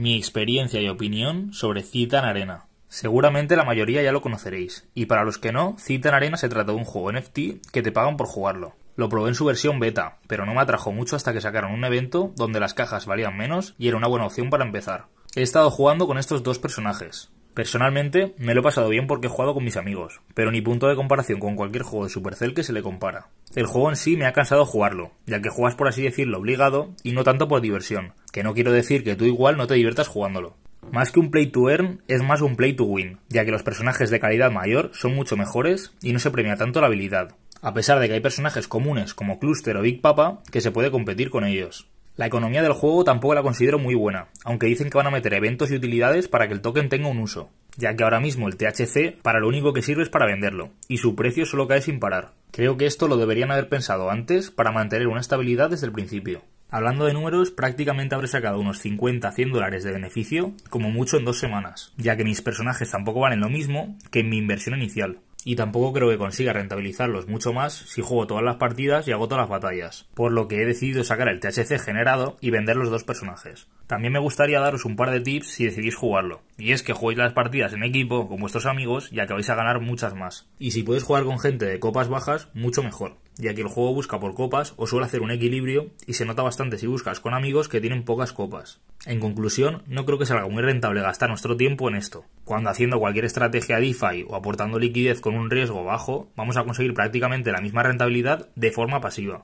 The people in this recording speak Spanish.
Mi experiencia y opinión sobre Citan Arena. Seguramente la mayoría ya lo conoceréis, y para los que no, Citan Arena se trata de un juego NFT que te pagan por jugarlo. Lo probé en su versión beta, pero no me atrajo mucho hasta que sacaron un evento donde las cajas valían menos y era una buena opción para empezar. He estado jugando con estos dos personajes, Personalmente, me lo he pasado bien porque he jugado con mis amigos, pero ni punto de comparación con cualquier juego de Supercell que se le compara. El juego en sí me ha cansado jugarlo, ya que juegas por así decirlo obligado y no tanto por diversión, que no quiero decir que tú igual no te diviertas jugándolo. Más que un play to earn, es más un play to win, ya que los personajes de calidad mayor son mucho mejores y no se premia tanto la habilidad, a pesar de que hay personajes comunes como Cluster o Big Papa que se puede competir con ellos. La economía del juego tampoco la considero muy buena, aunque dicen que van a meter eventos y utilidades para que el token tenga un uso, ya que ahora mismo el THC para lo único que sirve es para venderlo, y su precio solo cae sin parar. Creo que esto lo deberían haber pensado antes para mantener una estabilidad desde el principio. Hablando de números, prácticamente habré sacado unos 50 100 dólares de beneficio, como mucho en dos semanas, ya que mis personajes tampoco valen lo mismo que en mi inversión inicial y tampoco creo que consiga rentabilizarlos mucho más si juego todas las partidas y hago todas las batallas, por lo que he decidido sacar el THC generado y vender los dos personajes. También me gustaría daros un par de tips si decidís jugarlo, y es que juguéis las partidas en equipo con vuestros amigos y acabáis a ganar muchas más. Y si podéis jugar con gente de copas bajas, mucho mejor ya que el juego busca por copas o suele hacer un equilibrio y se nota bastante si buscas con amigos que tienen pocas copas. En conclusión, no creo que salga muy rentable gastar nuestro tiempo en esto, cuando haciendo cualquier estrategia DeFi o aportando liquidez con un riesgo bajo, vamos a conseguir prácticamente la misma rentabilidad de forma pasiva.